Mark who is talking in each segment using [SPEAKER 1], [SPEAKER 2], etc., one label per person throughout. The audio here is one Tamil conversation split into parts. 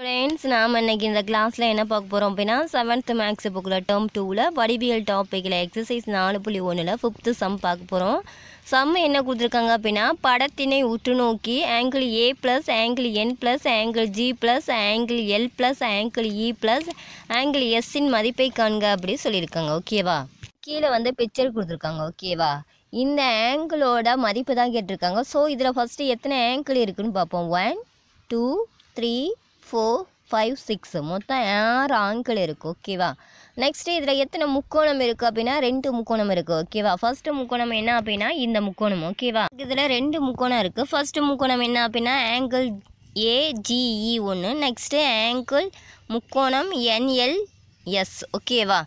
[SPEAKER 1] ஃப்ரெண்ட்ஸ் நாம் இன்றைக்கி இந்த கிளாஸில் என்ன பார்க்க போகிறோம் அப்படின்னா செவன்த் மேக்ஸ் புக்கில் டேர்ம் டூவில் வடிவியல் டாப்பிக்கில் எக்ஸசைஸ் நாலு புள்ளி ஒன்றில் ஃபிஃப்த்து சம் பார்க்க போகிறோம் சம் என்ன கொடுத்துருக்காங்க அப்படின்னா படத்தினை உற்று நோக்கி angle A plus angle N plus angle G plus angle L plus angle E plus angle எஸ்ஸின் மதிப்பை காண்க அப்படின்னு சொல்லியிருக்காங்க ஓகேவா கீழே வந்து பிக்சர் கொடுத்துருக்காங்க ஓகேவா இந்த ஆங்கிளோட மதிப்பு தான் கேட்டிருக்காங்க ஸோ இதில் ஃபஸ்ட்டு எத்தனை ஆங்கிள் இருக்குதுன்னு பார்ப்போம் one two three four five six மொத்தம் ஆறு ஆண்கள் இருக்குது ஓகேவா நெக்ஸ்ட்டு இதில் எத்தனை முக்கோணம் இருக்குது அப்படின்னா ரெண்டு முக்கோணம் இருக்குது ஓகேவா ஃபஸ்ட்டு முக்கோணம் என்ன அப்படின்னா இந்த முக்கோணம் ஓகேவா இதில் ரெண்டு முக்கோணம் இருக்குது ஃபஸ்ட்டு முக்கோணம் என்ன அப்படின்னா ஆங்கிள் ஏஜிஇ ஒன்று நெக்ஸ்ட்டு ஆங்கிள் முக்கோணம் என்எல் எஸ் ஓகேவா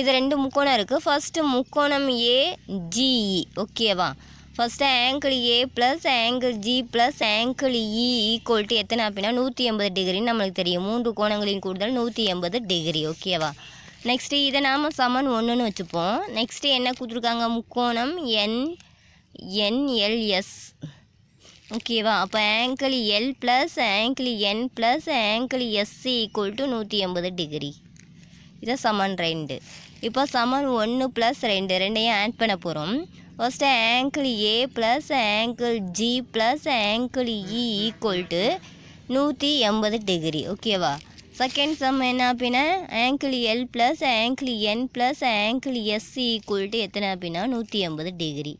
[SPEAKER 1] இது ரெண்டு முக்கோணம் இருக்குது ஃபஸ்ட்டு முக்கோணம் ஏஜிஇ ஓகேவா first angle A plus angle G plus angle E equal to எத்தனை அப்படின்னா நூற்றி எண்பது டிகிரின்னு நம்மளுக்கு தெரியும் மூன்று கோணங்களின் கூடுதல் நூற்றி எண்பது டிகிரி ஓகேவா நெக்ஸ்ட்டு இதை நாம் சமன் ஒன்றுன்னு வச்சுப்போம் நெக்ஸ்ட்டு என்ன கொடுத்துருக்காங்க முக்கோணம் என் என்எல்எஸ் ஓகேவா அப்போ angle L plus angle N plus angle S equal to நூற்றி எண்பது டிகிரி இதை சமன் ரெண்டு இப்போ சமன் ஒன்று ப்ளஸ் ரெண்டு ரெண்டையும் ஆட் பண்ண போகிறோம் first angle A plus angle G plus angle E equal to நூற்றி எண்பது டிகிரி ஓகேவா செகண்ட் சம் என்ன அப்படின்னா angle L plus angle N plus angle S equal to எத்தனை அப்படின்னா நூற்றி எண்பது டிகிரி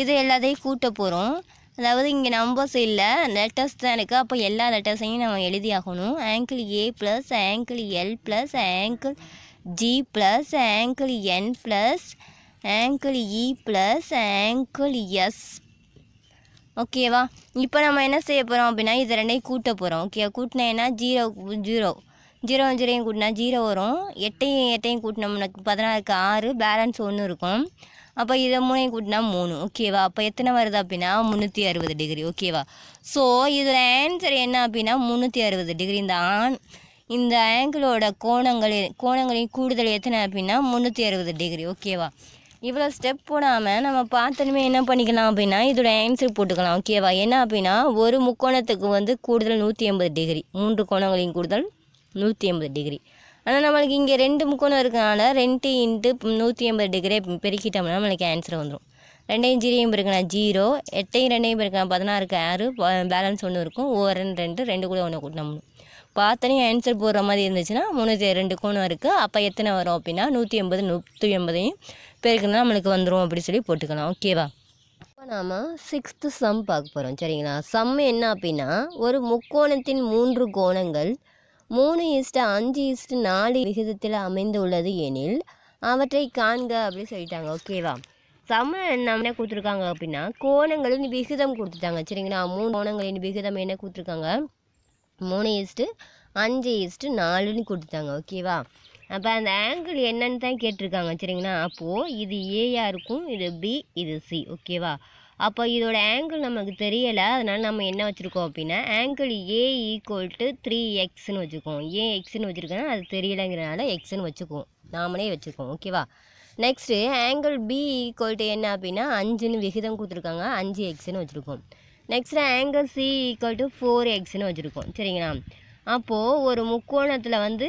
[SPEAKER 1] இது எல்லாத்தையும் கூட்ட போகிறோம் அதாவது இங்கே நம்பர்ஸ் இல்லை லெட்டர்ஸ் தான் இருக்குது அப்போ எல்லா லெட்டர்ஸையும் நம்ம எழுதி ஆகணும் angle A plus angle L plus angle G plus angle N plus angle E plus angle S ஓகேவா இப்போ நம்ம என்ன செய்ய போகிறோம் அப்படின்னா இது ரெண்டையும் கூட்ட போகிறோம் ஓகே கூட்டினா என்ன ஜீரோ ஜீரோ ஜீரோ ஜீரோயும் கூட்டினா ஜீரோ வரும் எட்டையும் எட்டையும் கூட்டினோம்னா பதினாலுக்கு ஆறு பேலன்ஸ் ஒன்று இருக்கும் அப்போ இதை மூணையும் கூட்டினா மூணு ஓகேவா அப்போ எத்தனை வருது அப்படின்னா முந்நூற்றி அறுபது டிகிரி ஓகேவா ஸோ இதில் ஆன்சர் என்ன அப்படின்னா முந்நூற்றி அறுபது டிகிரி இந்த ஆண் இந்த ஆங்கிளோட கோணங்கள் கோணங்களின் கூடுதல் எத்தனை அப்படின்னா முந்நூற்றி அறுபது டிகிரி ஓகேவா இவ்வளோ ஸ்டெப் போடாமல் நம்ம பார்த்தனுமே என்ன பண்ணிக்கலாம் அப்படின்னா இதோட ஆன்சர் போட்டுக்கலாம் ஓகேவா என்ன அப்படின்னா ஒரு முக்கோணத்துக்கு வந்து கூடுதல் நூற்றி ஐம்பது டிகிரி மூன்று கோணங்களையும் கூடுதல் நூற்றி ஐம்பது டிகிரி ஆனால் நம்மளுக்கு இங்கே ரெண்டு முக்கோணம் இருக்கனால ரெண்டு இன்ட்டு நூற்றி ஐம்பது டிகிரி பெருக்கிட்டோம்னா நம்மளுக்கு ஆன்சர் வந்துடும் ரெண்டையும் ஜீரையும் பெருக்கலாம் ஜீரோ எட்டையும் ரெண்டையும் பெருக்கலாம் பதினாறுக்கு ஆறு பேலன்ஸ் ஒன்று இருக்கும் ஓரன் ரெண்டு ரெண்டு கூட ஒன்று கூட்டணும் பார்த்தனே ஆன்சர் போடுற மாதிரி இருந்துச்சுன்னா முந்நூற்றி ரெண்டு கோணம் இருக்குது அப்போ எத்தனை வரும் அப்படின்னா நூற்றி எண்பது நூற்றி எண்பதையும் பெருக்குனா நம்மளுக்கு வந்துடும் அப்படின்னு சொல்லி போட்டுக்கலாம் ஓகேவா இப்போ நாம் சிக்ஸ்த்து சம் பார்க்க போகிறோம் சரிங்களா சம் என்ன அப்படின்னா ஒரு முக்கோணத்தின் மூன்று கோணங்கள் மூணு இஸ்ட்டு அஞ்சு இஸ்ட்டு நாலு விகிதத்தில் அமைந்து உள்ளது எனில் அவற்றை காண்க அப்படின்னு சொல்லிட்டாங்க ஓகேவா சம என்ன கொடுத்துருக்காங்க அப்படின்னா கோணங்களின் விகிதம் கொடுத்துட்டாங்க சரிங்களா மூணு கோணங்களின் விகிதம் என்ன கொடுத்துருக்காங்க மூணு ஈஸ்ட்டு அஞ்சு ஈஸ்ட்டு நாலுன்னு கொடுத்தாங்க ஓகேவா அப்போ அந்த ஆங்கிள் என்னன்னு தான் கேட்டிருக்காங்க சரிங்களா அப்போது இது ஏயாக இருக்கும் இது பி இது சி ஓகேவா அப்போ இதோட ஆங்கிள் நமக்கு தெரியலை அதனால் நம்ம என்ன வச்சுருக்கோம் அப்படின்னா angle A equal to three எக்ஸ்ன்னு வச்சுக்கோம் ஏ எக்ஸ்னு வச்சுருக்கோன்னா அது தெரியலைங்கிறனால எக்ஸ்னு வச்சுக்குவோம் நாமளே வச்சுக்குவோம் ஓகேவா next angle B equal to என்ன அப்படின்னா அஞ்சுன்னு விகிதம் கொடுத்துருக்காங்க அஞ்சு எக்ஸ்னு வச்சுருக்கோம் next angle C equal to four எக்ஸ்னு வச்சுருக்கோம் சரிங்களா அப்போது ஒரு முக்கோணத்தில் வந்து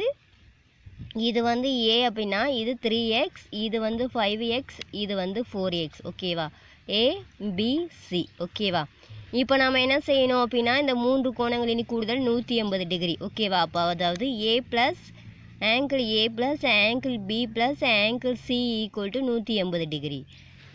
[SPEAKER 1] இது வந்து ஏ அப்படின்னா இது த்ரீ எக்ஸ் இது வந்து ஃபைவ் எக்ஸ் இது வந்து ஃபோர் எக்ஸ் ஓகேவா ஏ பி சி ஓகேவா இப்போ நம்ம என்ன செய்யணும் அப்படின்னா இந்த மூன்று கோணங்களின் கூடுதல் நூற்றி எண்பது டிகிரி ஓகேவா அப்போ அதாவது A plus angle A plus angle B plus angle C equal to நூற்றி எண்பது டிகிரி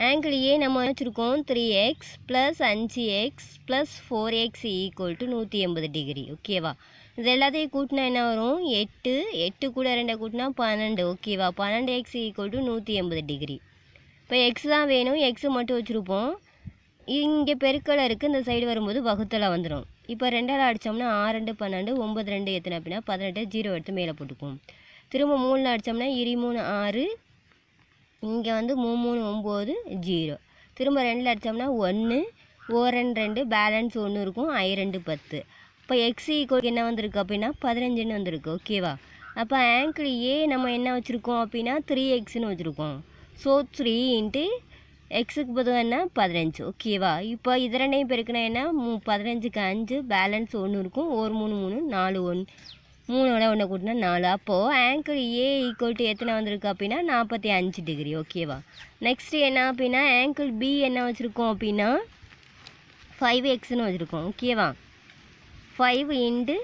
[SPEAKER 1] ஆங்கிளையே நம்ம வச்சுருக்கோம் த்ரீ எக்ஸ் ப்ளஸ் அஞ்சு X plus four X equal to நூற்றி எண்பது டிகிரி ஓகேவா இது எல்லாத்தையும் கூட்டினா என்ன வரும் எட்டு எட்டு கூட ரெண்டை கூட்டினா பன்னெண்டு ஓகேவா பன்னெண்டு எக்ஸ் ஈக்குவல் டு நூற்றி எண்பது டிகிரி இப்போ எக்ஸ் தான் வேணும் எக்ஸு மட்டும் வச்சுருப்போம் இங்கே பெருக்கலை இருக்குது இந்த சைடு வரும்போது வகுத்தலை வந்துடும் இப்போ ரெண்டால் அடித்தோம்னா ஆறு ரெண்டு பன்னெண்டு ஒம்பது ரெண்டு எத்தனை அப்படின்னா பதினெட்டு ஜீரோ எடுத்து மேலே போட்டுக்கும் திரும்ப மூணில் அடித்தோம்னா இரு மூணு ஆறு இங்கே வந்து மூணு மூணு ஒம்பது ஜீரோ திரும்ப ரெண்டில் அடித்தோம்னா ஒன்று ஓ ரெண்டு ரெண்டு பேலன்ஸ் ஒன்று இருக்கும் ஐ ரெண்டு பத்து இப்போ எக்ஸ் ஈக்குவல் என்ன வந்திருக்கு அப்படின்னா பதினஞ்சுன்னு வந்திருக்கு ஓகேவா அப்போ ஆங்கிள் ஏ நம்ம என்ன வச்சுருக்கோம் அப்படின்னா த்ரீ எக்ஸ்னு வச்சுருக்கோம் ஸோ த்ரீ இன்ட்டு எக்ஸுக்கு பதிலாக என்ன பதினஞ்சு ஓகேவா இப்போ இது ரெண்டையும் பெருக்கினா என்ன மூ பதினஞ்சுக்கு அஞ்சு பேலன்ஸ் ஒன்று இருக்கும் ஒரு மூணு மூணு நாலு ஒன்று மூணு மூணோட ஒன்று கூட்டினா நாலு அப்போது ஆங்கிள் ஏ ஈக்குவல் டு எத்தனை வந்திருக்கு அப்படின்னா நாற்பத்தி அஞ்சு டிகிரி ஓகேவா நெக்ஸ்ட்டு என்ன அப்படின்னா ஆங்கிள் பி என்ன வச்சுருக்கோம் அப்படின்னா ஃபைவ் எக்ஸ்னு வச்சுருக்கோம் ஓகேவா ஃபைவ் இண்டு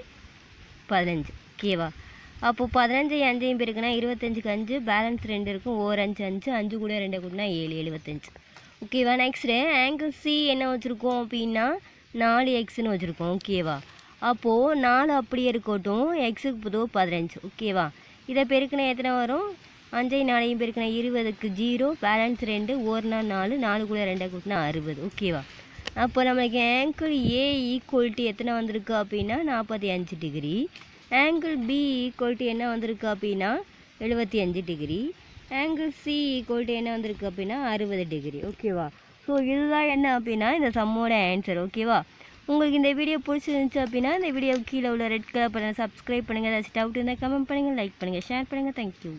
[SPEAKER 1] பதினஞ்சு ஓகேவா அப்போது பதினஞ்சு அஞ்சையும் பேருக்குன்னா இருபத்தஞ்சுக்கு அஞ்சு பேலன்ஸ் ரெண்டு இருக்கும் ஓர் அஞ்சு அஞ்சு அஞ்சு கூட ரெண்டு கூட்டினா ஏழு எழுபத்தஞ்சு ஓகேவா நெக்ஸ்ட்டு ஆங்கிள் சி என்ன வச்சுருக்கோம் அப்படின்னா நாலு எக்ஸ்னு வச்சுருக்கோம் ஓகேவா அப்போது நாலு அப்படியே இருக்கட்டும் எக்ஸுக்கு புதுவை பதினஞ்சு ஓகேவா இதை பெருக்கினா எத்தனை வரும் அஞ்சை நாளையும் பெருக்கினா இருபதுக்கு ஜீரோ பேலன்ஸ் ரெண்டு ஒரு நாள் நாலு நாலு கூட ரெண்டை கூட்டினா அறுபது ஓகேவா அப்போ நம்மளுக்கு ஆங்கிள் ஏ ஈக்குவல்ட்டி எத்தனை வந்திருக்கு அப்படின்னா நாற்பத்தி அஞ்சு டிகிரி ஆங்கிள் பி ஈக்குவல்ட்டி என்ன வந்திருக்கு அப்படின்னா எழுபத்தி அஞ்சு டிகிரி ஆங்கிள் சி ஈக்குவல்ட்டி என்ன வந்திருக்கு அப்படின்னா அறுபது டிகிரி ஓகேவா ஸோ இதுதான் என்ன அப்படின்னா இந்த சம்மோட ஆன்சர் ஓகேவா உங்களுக்கு இந்த வீடியோ பிடிச்சிருந்துச்சு அப்படின்னா இந்த வீடியோ கீழே உள்ள ரெட் கலர் பண்ணுங்கள் சப்ஸ்கிரைப் பண்ணுங்கள் ஏதாச்சும் டவுட் இருந்தால் கமெண்ட் பண்ணுங்கள் லைக் பண்ணுங்கள் ஷேர் பண்ணுங்கள் தேங்க்யூ